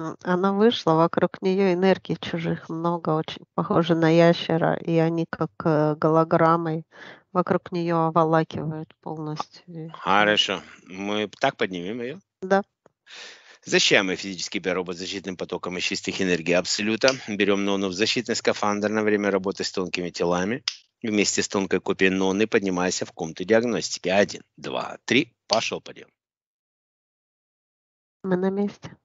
Ну, она вышла, вокруг нее энергии чужих много, очень похоже на ящера, и они как э, голограммой вокруг нее оволакивают полностью. Хорошо. Мы так поднимем ее? Да. Защищаем физический биоробот защитным потоком из чистых энергий Абсолюта. Берем Нону в защитный скафандр на время работы с тонкими телами. Вместе с тонкой копией Ноны поднимайся в комнату диагностики. Один, два, три. Пошел подъем. Мы на месте.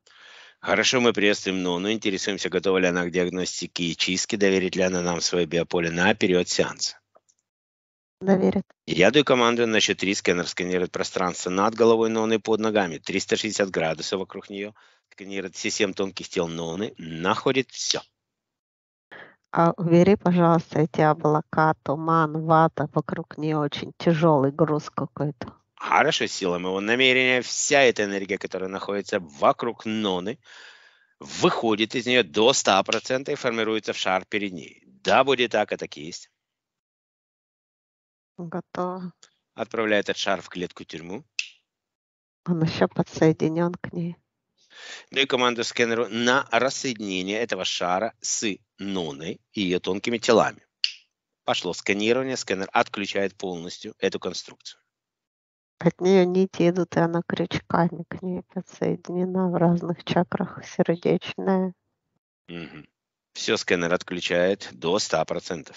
Хорошо, мы приветствуем Нону, интересуемся, готова ли она к диагностике и чистке, доверит ли она нам свое биополе на период сеанса. Доверит. Я даю команду на счет три. Сканер сканирует пространство над головой Ноны под ногами. 360 градусов вокруг нее. Сканирует все семь тонких тел Ноны. Находит все. А убери, пожалуйста, эти облака, туман, вата. Вокруг нее очень тяжелый груз какой-то хорошо силам его намерения, вся эта энергия, которая находится вокруг ноны, выходит из нее до 100% и формируется в шар перед ней. Да, будет так, а так и есть. Готово. Отправляет этот шар в клетку тюрьму. Он еще подсоединен к ней. Даю ну команду скэнеру на рассоединение этого шара с ноной и ее тонкими телами. Пошло сканирование, Сканер отключает полностью эту конструкцию. От нее нити идут, и она крючками к ней подсоединена в разных чакрах сердечная. Угу. Все сканер отключает до 100%.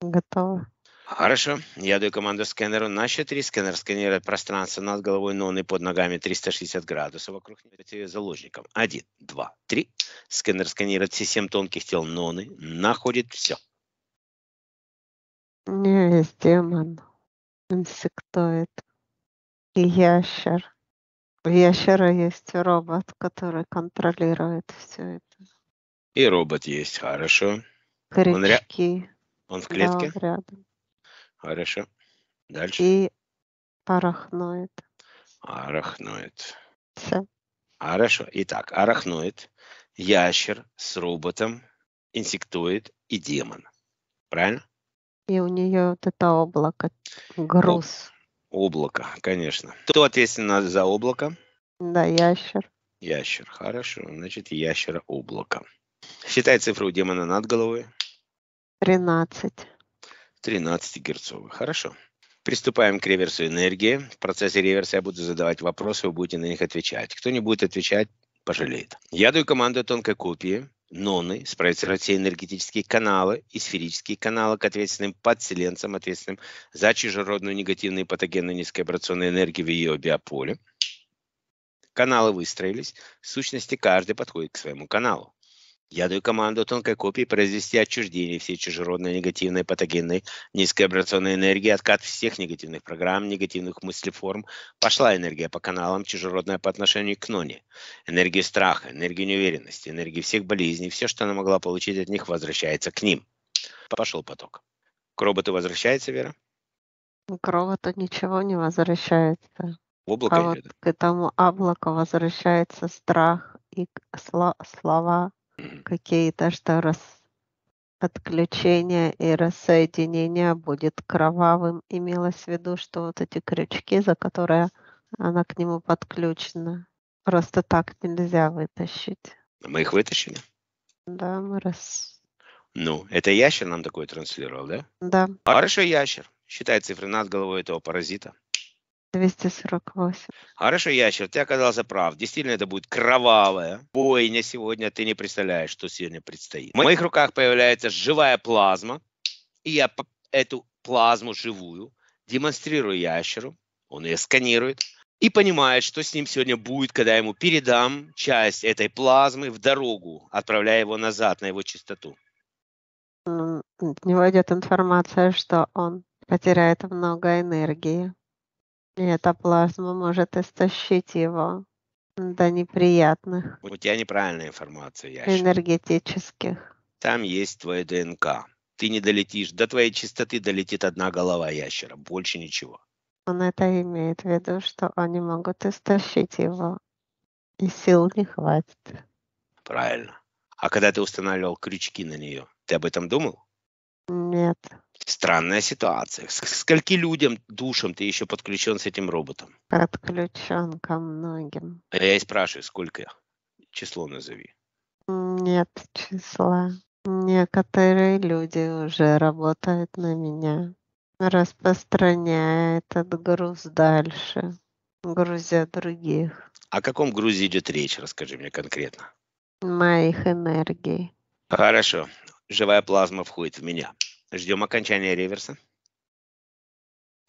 Готово. Хорошо. Я даю команду сканеру на счет 3. Сканер сканирует пространство над головой, но он и под ногами 360 градусов вокруг заложником. Один, два, три. Сканер сканирует все семь тонких тел Ноны. Находит все. У меня есть демон, инсектоид ящер. У ящера есть робот, который контролирует все это. И робот есть, хорошо. Крючки. Он, Он в клетке? Да, рядом. Хорошо. Дальше. И арахноид. Арахноид. Все. Хорошо. Итак, арахноид, ящер с роботом, инсектоид и демон. Правильно? И у нее вот это облако, ну, груз. Ну, облако, конечно. Кто ответственен за облако? Да, ящер. Ящер, хорошо. Значит, ящера облако. Считай цифру у демона над головой. 13. 13 герцовых. Хорошо. Приступаем к реверсу энергии. В процессе реверса я буду задавать вопросы, вы будете на них отвечать. Кто не будет отвечать, пожалеет. Я даю команду тонкой копии ноны, справятся ли все энергетические каналы и сферические каналы к ответственным подселенцам, ответственным за чужеродную негативные патогены низковибрационной энергии в ее биополе. Каналы выстроились, в сущности каждый подходит к своему каналу. Я даю команду тонкой копии произвести отчуждение всей чужеродной негативной патогенной низкой абразионной энергии, откат всех негативных программ, негативных мыслеформ. Пошла энергия по каналам, чужеродная по отношению к Ноне. Энергия страха, энергия неуверенности, энергия всех болезней, все, что она могла получить от них, возвращается к ним. Пошел поток. К роботу возвращается, Вера? К роботу ничего не возвращается. Облако а вот к этому облаку возвращается страх и слова какие-то, что раз отключение и рассоединение будет кровавым. Имелось в виду, что вот эти крючки, за которые она к нему подключена, просто так нельзя вытащить. Мы их вытащили? Да, мы раз... Ну, это ящер нам такой транслировал, да? Да. Хорошо, ящер. Считай цифры над головой этого паразита. 248. Хорошо, Ящер, ты оказался прав. Действительно, это будет кровавая бойня сегодня. Ты не представляешь, что сегодня предстоит. В моих руках появляется живая плазма, и я эту плазму живую демонстрирую ящеру. Он ее сканирует и понимает, что с ним сегодня будет, когда я ему передам часть этой плазмы в дорогу, отправляя его назад на его чистоту. От него идет информация, что он потеряет много энергии. Это плазма может истощить его до неприятных. У тебя неправильная информация, я Энергетических. Там есть твоя ДНК. Ты не долетишь. До твоей чистоты долетит одна голова ящера. Больше ничего. Он это имеет в виду, что они могут истощить его. И сил не хватит. Правильно. А когда ты устанавливал крючки на нее, ты об этом думал? Нет. Странная ситуация. С скольки людям, душам ты еще подключен с этим роботом? Подключен ко многим. А я и спрашиваю, сколько? Число назови. Нет числа. Некоторые люди уже работают на меня, распространяя этот груз дальше, грузя других. О каком грузе идет речь, расскажи мне конкретно. Моих энергий. Хорошо. Живая плазма входит в меня. Ждем окончания реверса.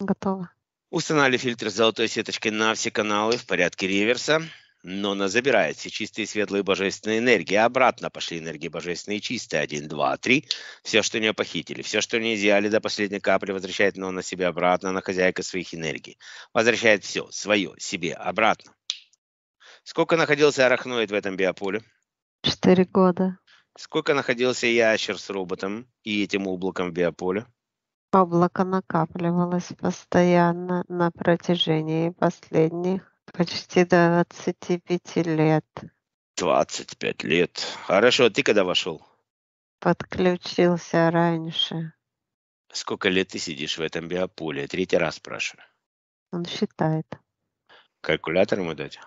Готово. Установили фильтр с золотой сеточкой на все каналы в порядке реверса. Но она забирает все чистые, светлые, божественные энергии. Обратно пошли энергии божественные чистые. Один, два, три. Все, что у нее похитили, все, что у нее изъяли до последней капли, возвращает но на себе обратно, она хозяйка своих энергий. Возвращает все, свое, себе, обратно. Сколько находился арахноид в этом биополе? Четыре года. Сколько находился ящер с роботом и этим облаком в биополе? Облако накапливалось постоянно на протяжении последних почти 25 лет. 25 лет. Хорошо, а ты когда вошел? Подключился раньше. Сколько лет ты сидишь в этом биополе? Третий раз спрашиваю. Он считает. Калькулятор ему дать?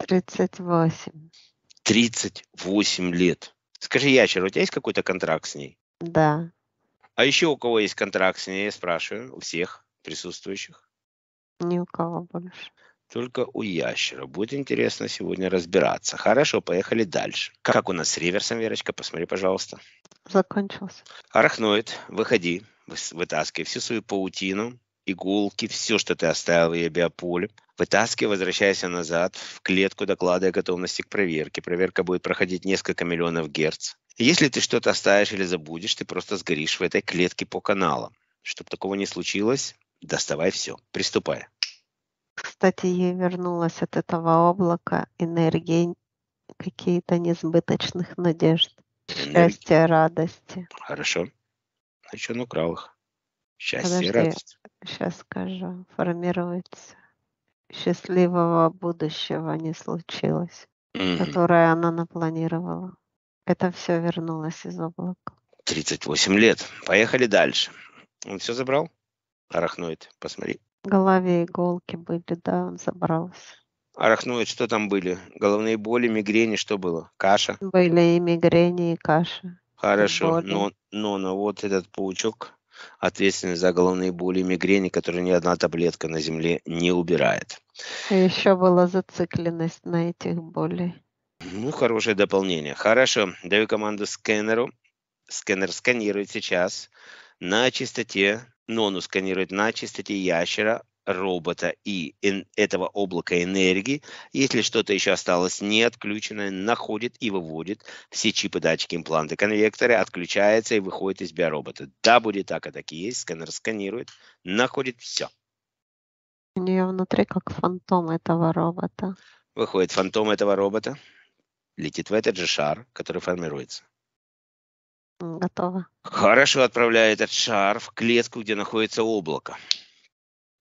38. 38 лет. Скажи, Ящер, у тебя есть какой-то контракт с ней? Да. А еще у кого есть контракт с ней, я спрашиваю, у всех присутствующих? Ни у кого больше. Только у ящера. Будет интересно сегодня разбираться. Хорошо, поехали дальше. Как у нас с реверсом, Верочка? Посмотри, пожалуйста. Закончился. Арахноид, выходи, вытаскивай всю свою паутину, иголки, все, что ты оставил ей биополем, вытаскивай, возвращайся назад в клетку, докладывая готовности к проверке. Проверка будет проходить несколько миллионов герц. Если ты что-то оставишь или забудешь, ты просто сгоришь в этой клетке по каналам. Чтобы такого не случилось, доставай все, приступай. Кстати, ей вернулась от этого облака энергии какие-то несбыточных надежд, счастья, радости. Хорошо. Значит, ну он ну украл их. Счастье Подожди. радость сейчас скажу, формируется. Счастливого будущего не случилось, mm-hmm. которое она напланировала. Это все вернулось из облака. 38 лет. Поехали дальше. Он все забрал? Арахноид, посмотри. В голове иголки были, да, он забрался. Арахноид, что там были? Головные боли, мигрени, что было? Каша? Были и мигрени, и каша. Хорошо, но, но, но вот этот паучок, Ответственность за головные боли и мигрени, которые ни одна таблетка на земле не убирает. А еще была зацикленность на этих болях. Ну, хорошее дополнение. Хорошо, даю команду скэнеру. Скэнер сканирует сейчас на частоте, но сканирует на частоте ящера робота и этого облака энергии. Если что-то еще осталось не отключенное, находит и выводит все чипы, датчики, импланты, конвекторы, отключается и выходит из биоробота. Да, будет так, а так и есть. Сканер сканирует, находит все. У нее внутри как фантом этого робота. Выходит фантом этого робота, летит в этот же шар, который формируется. Готово. Хорошо отправляю этот шар в клетку, где находится облако.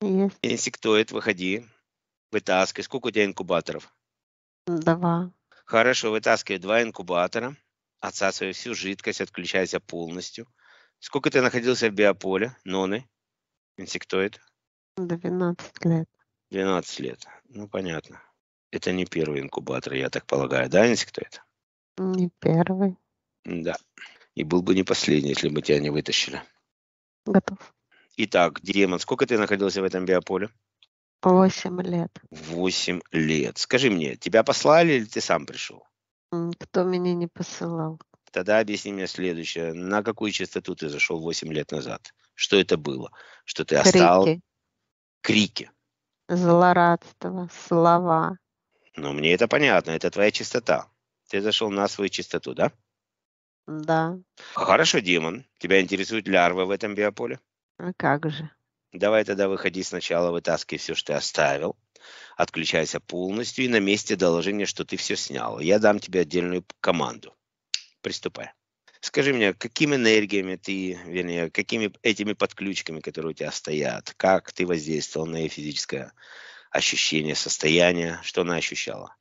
Есть. Инсектоид, выходи. Вытаскивай. Сколько у тебя инкубаторов? Два. Хорошо, вытаскивай два инкубатора. Отсасывай всю жидкость, отключайся полностью. Сколько ты находился в биополе, ноны, инсектоид? 12 лет. 12 лет. Ну, понятно. Это не первый инкубатор, я так полагаю, да, инсектоид? Не первый. Да. И был бы не последний, если бы тебя не вытащили. Готов. Итак, демон, сколько ты находился в этом биополе? Восемь лет. Восемь лет. Скажи мне, тебя послали или ты сам пришел? Кто меня не посылал? Тогда объясни мне следующее. На какую частоту ты зашел 8 лет назад? Что это было? Что ты Крики. остал? Крики. Злорадство, слова. Ну, мне это понятно. Это твоя чистота. Ты зашел на свою чистоту, да? Да. Хорошо, Демон. Тебя интересуют лярвы в этом биополе? А как же? Давай тогда выходи сначала, вытаскивай все, что ты оставил. Отключайся полностью и на месте доложи мне, что ты все снял. Я дам тебе отдельную команду. Приступай. Скажи мне, какими энергиями ты, вернее, какими этими подключками, которые у тебя стоят, как ты воздействовал на ее физическое ощущение, состояние, что она ощущала?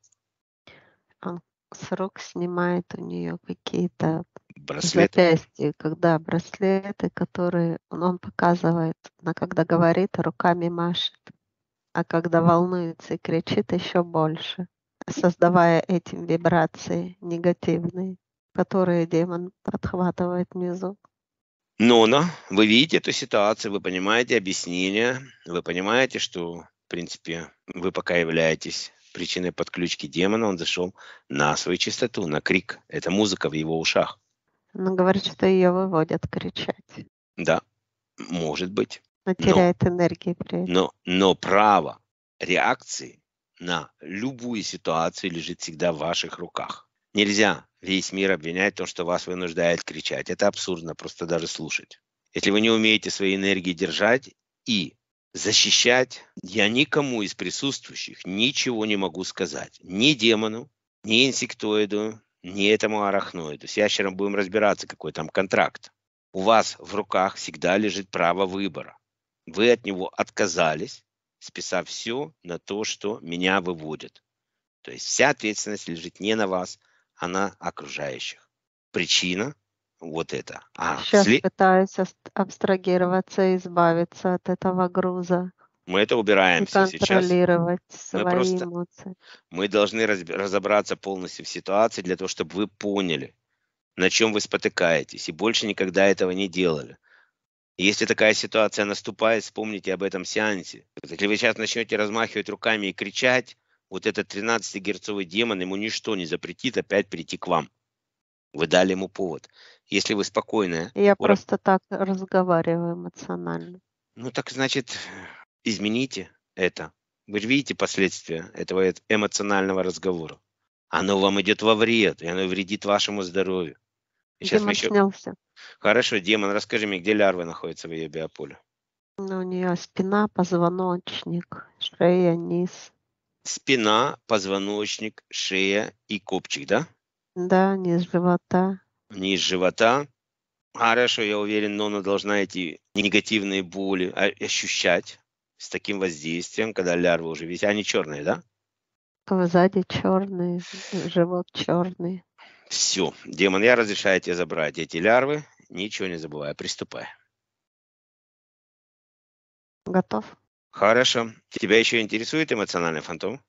срок снимает у нее какие-то браслеты. запястья, когда браслеты, которые он, он показывает, она когда говорит, руками машет, а когда волнуется и кричит, еще больше, создавая этим вибрации негативные, которые демон подхватывает внизу. Нона, ну, вы видите эту ситуацию, вы понимаете объяснение, вы понимаете, что, в принципе, вы пока являетесь причиной подключки демона он зашел на свою частоту, на крик. Это музыка в его ушах. Но ну, говорит, что ее выводят кричать. Да, может быть. Но теряет но, энергии при этом. Но, но право реакции на любую ситуацию лежит всегда в ваших руках. Нельзя весь мир обвинять в том, что вас вынуждает кричать. Это абсурдно, просто даже слушать. Если вы не умеете свои энергии держать и защищать. Я никому из присутствующих ничего не могу сказать. Ни демону, ни инсектоиду, ни этому арахноиду. С ящером будем разбираться, какой там контракт. У вас в руках всегда лежит право выбора. Вы от него отказались, списав все на то, что меня выводит. То есть вся ответственность лежит не на вас, а на окружающих. Причина вот это. А Сейчас след... пытаюсь абстрагироваться и избавиться от этого груза. Мы это убираемся и контролировать сейчас. Свои мы просто, эмоции. Мы должны разобраться полностью в ситуации для того, чтобы вы поняли, на чем вы спотыкаетесь, и больше никогда этого не делали. если такая ситуация наступает, вспомните об этом сеансе. Если вы сейчас начнете размахивать руками и кричать, вот этот 13-герцовый демон, ему ничто не запретит опять прийти к вам. Вы дали ему повод. Если вы спокойная... Я вот, просто так разговариваю эмоционально. Ну так значит, измените это. Вы же видите последствия этого эмоционального разговора. Оно вам идет во вред, и оно вредит вашему здоровью. И сейчас демон еще... снялся. Хорошо, демон, расскажи мне, где лярва находится в ее биополе? Ну, у нее спина, позвоночник, шея, низ. Спина, позвоночник, шея и копчик, да? Да, низ живота. Низ живота. А, хорошо, я уверен, но она должна эти негативные боли ощущать с таким воздействием, когда лярвы уже висят. Они черные, да? Сзади черные, живот черный. Все, демон, я разрешаю тебе забрать эти лярвы, ничего не забывая, приступай. Готов. Хорошо. Тебя еще интересует эмоциональный фантом?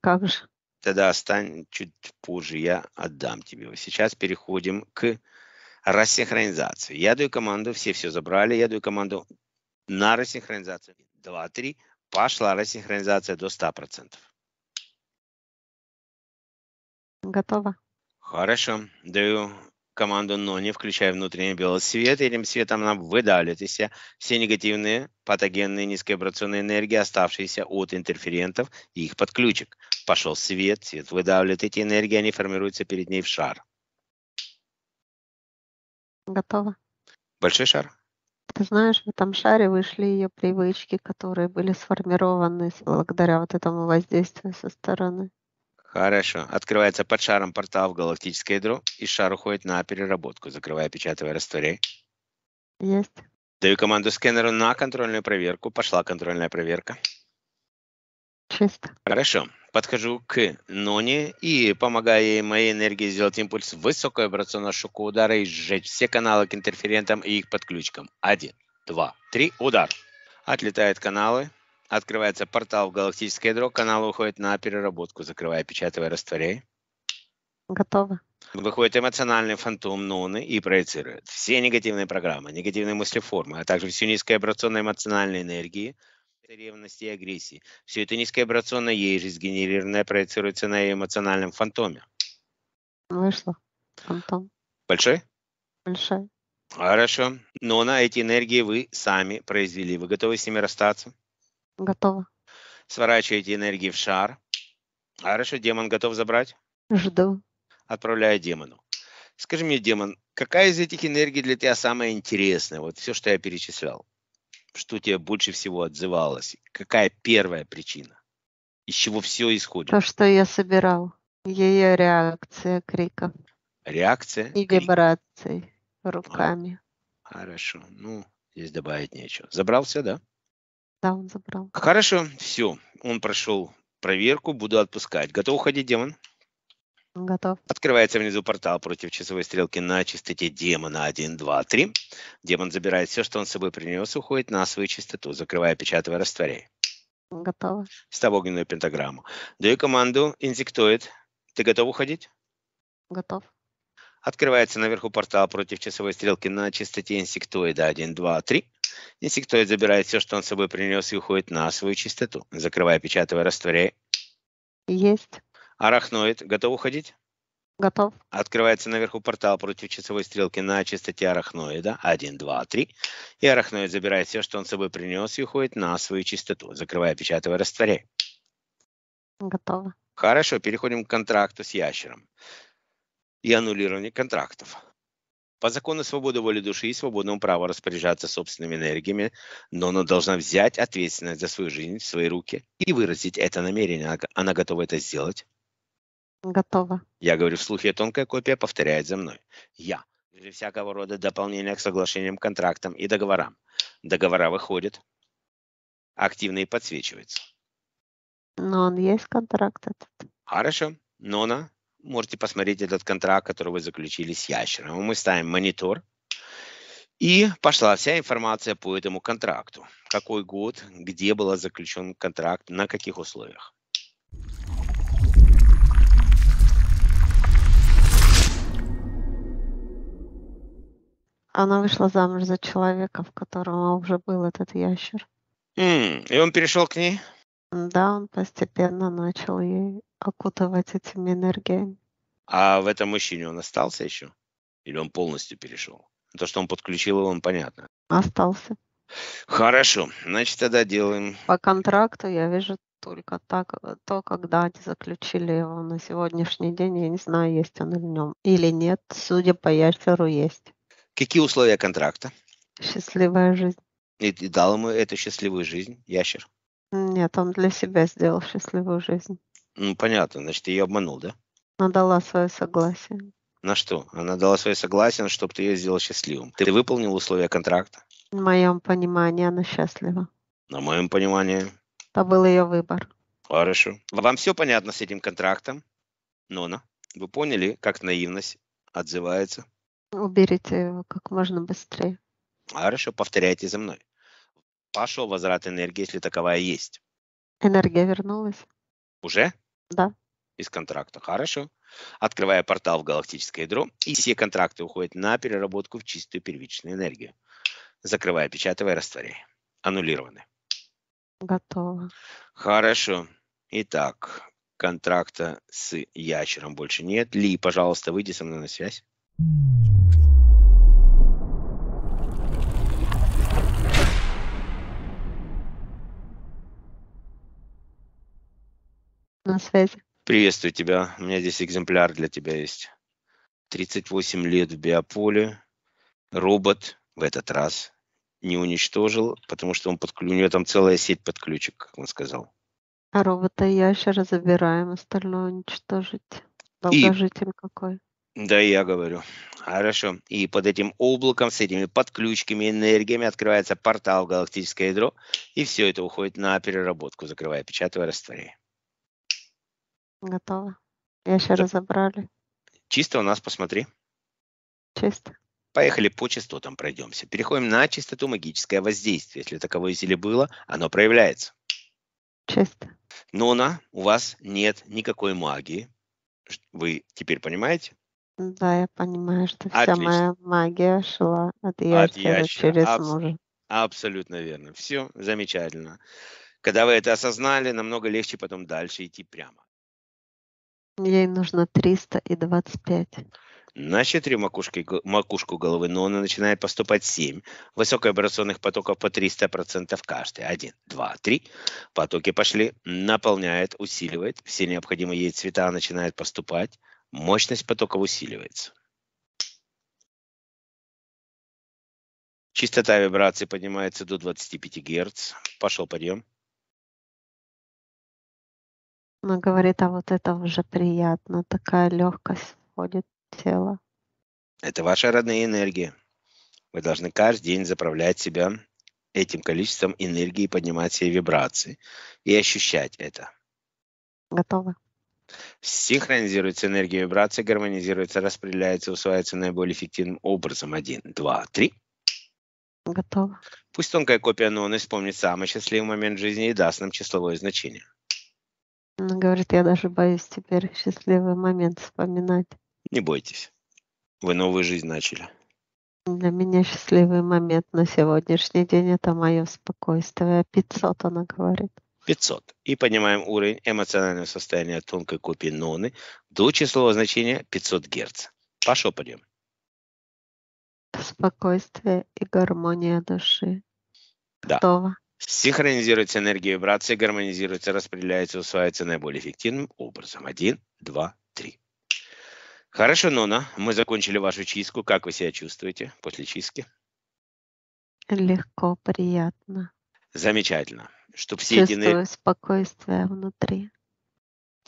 Как же. Тогда остань чуть позже, я отдам тебе Сейчас переходим к рассинхронизации. Я даю команду, все все забрали, я даю команду на рассинхронизацию. Два, три. пошла рассинхронизация до 100%. Готово. Хорошо, даю команду, но не включая внутренний белый свет. Этим светом нам выдалит из все негативные патогенные низковибрационные энергии, оставшиеся от интерферентов и их подключек. Пошел свет, свет выдавливает эти энергии, они формируются перед ней в шар. Готово. Большой шар? Ты знаешь, в этом шаре вышли ее привычки, которые были сформированы благодаря вот этому воздействию со стороны. Хорошо. Открывается под шаром портал в галактическое ядро, и шар уходит на переработку. закрывая печатывай, растворяй. Есть. Даю команду скэнеру на контрольную проверку. Пошла контрольная проверка. Чисто. Хорошо. Подхожу к Ноне и помогаю ей моей энергией сделать импульс высокой вибрационного шока удара и сжечь все каналы к интерферентам и их подключкам. Один, два, три, удар. Отлетают каналы. Открывается портал в галактическое ядро, канал уходит на переработку, закрывая, печатывая, растворяя. Готово. Выходит эмоциональный фантом ноны и проецирует все негативные программы, негативные мыслеформы, а также всю низкоэбрационную эмоциональную энергии, ревности и агрессии. Все это низкоэбрационная ей же сгенерированное проецируется на ее эмоциональном фантоме. Вышло. Фантом. Большой? Большой. Хорошо. Но на эти энергии вы сами произвели. Вы готовы с ними расстаться? Готово. Сворачиваете энергии в шар. Хорошо, демон готов забрать? Жду. Отправляю демону. Скажи мне, демон, какая из этих энергий для тебя самая интересная? Вот все, что я перечислял. Что тебе больше всего отзывалось? Какая первая причина? Из чего все исходит? То, что я собирал. Ее реакция криков. Реакция? И вибрации а, руками. А, хорошо. Ну, здесь добавить нечего. Забрал все, да? Да, он забрал. Хорошо, все. Он прошел проверку, буду отпускать. Готов уходить, демон? Готов. Открывается внизу портал против часовой стрелки на чистоте демона 1, 2, 3. Демон забирает все, что он с собой принес, уходит на свою чистоту, закрывая, печатывая, растворяя. Готово. Ставь огненную пентаграмму. Даю команду, инсектоид. Ты готов уходить? Готов. Открывается наверху портал против часовой стрелки на частоте инсектоида 1, 2, 3. Инсектоид забирает все, что он с собой принес, и уходит на свою частоту. закрывая печатывай, растворяй. Есть. Арахноид. Готов уходить? Готов. Открывается наверху портал против часовой стрелки на частоте арахноида. 1, 2, 3. И арахноид забирает все, что он с собой принес, и уходит на свою частоту. закрывая печатывай, растворяй. Готово. Хорошо, переходим к контракту с ящером и аннулирование контрактов. По закону свободы воли души и свободному праву распоряжаться собственными энергиями, но она должна взять ответственность за свою жизнь в свои руки и выразить это намерение. Она готова это сделать? Готова. Я говорю вслух, я тонкая копия повторяет за мной. Я. Для всякого рода дополнения к соглашениям, контрактам и договорам. Договора выходят, активно и подсвечиваются. Но он есть контракт этот. Хорошо. но она можете посмотреть этот контракт, который вы заключили с ящером. Мы ставим монитор, и пошла вся информация по этому контракту. Какой год, где был заключен контракт, на каких условиях. Она вышла замуж за человека, в которого уже был этот ящер. Mm, и он перешел к ней? Да, он постепенно начал ей окутывать этими энергиями. А в этом мужчине он остался еще? Или он полностью перешел? То, что он подключил его, он понятно. Остался. Хорошо, значит, тогда делаем. По контракту я вижу только так, то, когда они заключили его на сегодняшний день, я не знаю, есть он или, нем, или нет. Судя по ящеру, есть. Какие условия контракта? Счастливая жизнь. И, и дал ему эту счастливую жизнь ящер? Нет, он для себя сделал счастливую жизнь. Ну, понятно, значит, ты ее обманул, да? Она дала свое согласие. На что? Она дала свое согласие, чтобы ты ее сделал счастливым. Ты выполнил условия контракта? В моем понимании она счастлива. На моем понимании. Это был ее выбор. Хорошо. Вам все понятно с этим контрактом? Нона, вы поняли, как наивность отзывается? Уберите его как можно быстрее. Хорошо, повторяйте за мной пошел возврат энергии, если таковая есть. Энергия вернулась. Уже? Да. Из контракта. Хорошо. Открывая портал в галактическое ядро, и все контракты уходят на переработку в чистую первичную энергию. Закрывая, печатывая, растворяя. Аннулированы. Готово. Хорошо. Итак, контракта с ящером больше нет. Ли, пожалуйста, выйди со мной на связь. на связи. Приветствую тебя. У меня здесь экземпляр для тебя есть. 38 лет в биополе. Робот в этот раз не уничтожил, потому что он подклю... у него там целая сеть подключек, как он сказал. А робота ящера забираем, остальное уничтожить. Долгожитель и... какой. Да, я говорю. Хорошо. И под этим облаком, с этими подключками, энергиями открывается портал в галактическое ядро, и все это уходит на переработку, закрывая, печатая, растворяя. Готово. Я сейчас да. разобрали. Чисто у нас, посмотри. Чисто. Поехали по частотам пройдемся. Переходим на чистоту, магическое воздействие. Если таковое зелье было, оно проявляется. Чисто. Но у вас нет никакой магии. Вы теперь понимаете? Да, я понимаю, что Отлично. вся моя магия шла от ящера, от ящера. через Абс- мужа. Абсолютно верно. Все замечательно. Когда вы это осознали, намного легче потом дальше идти прямо. Ей нужно 325. Значит, три макушки, макушку головы, но она начинает поступать 7. Высокая операционных потоков по 300% каждый. 1, 2, 3. Потоки пошли, наполняет, усиливает. Все необходимые ей цвета начинают поступать. Мощность потоков усиливается. Частота вибрации поднимается до 25 Гц. Пошел подъем. Она говорит, а вот это уже приятно, такая легкость входит в тело. Это ваша родная энергия. Вы должны каждый день заправлять себя этим количеством энергии, поднимать все вибрации и ощущать это. Готово. Синхронизируется энергия вибрации, гармонизируется, распределяется, усваивается наиболее эффективным образом. Один, два, три. Готово. Пусть тонкая копия Нуны вспомнит самый счастливый момент жизни и даст нам числовое значение. Она ну, говорит, я даже боюсь теперь счастливый момент вспоминать. Не бойтесь. Вы новую жизнь начали. Для меня счастливый момент на сегодняшний день – это мое спокойствие. 500, она говорит. 500. И поднимаем уровень эмоционального состояния тонкой копии ноны до числового значения 500 Гц. Пошел подъем. Спокойствие и гармония души. Да. Готово синхронизируется энергия вибрации, гармонизируется, распределяется, усваивается наиболее эффективным образом. Один, два, три. Хорошо, Нона, мы закончили вашу чистку. Как вы себя чувствуете после чистки? Легко, приятно. Замечательно. Что все Чувствую едины... спокойствие внутри.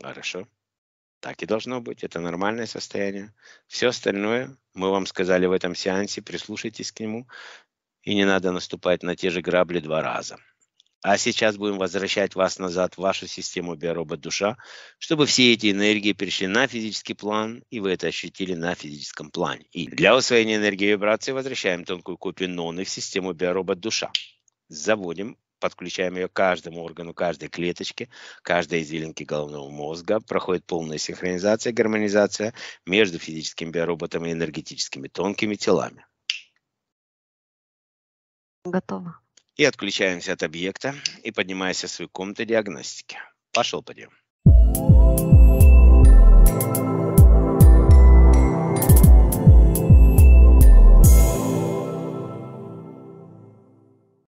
Хорошо. Так и должно быть. Это нормальное состояние. Все остальное мы вам сказали в этом сеансе. Прислушайтесь к нему и не надо наступать на те же грабли два раза. А сейчас будем возвращать вас назад в вашу систему биоробот-душа, чтобы все эти энергии перешли на физический план, и вы это ощутили на физическом плане. И для усвоения энергии вибрации возвращаем тонкую копию ноны в систему биоробот-душа. Заводим подключаем ее к каждому органу, каждой клеточке, каждой извилинке головного мозга. Проходит полная синхронизация, гармонизация между физическим биороботом и энергетическими тонкими телами. Готово. И отключаемся от объекта и поднимаемся в свою комнату диагностики. Пошел подъем.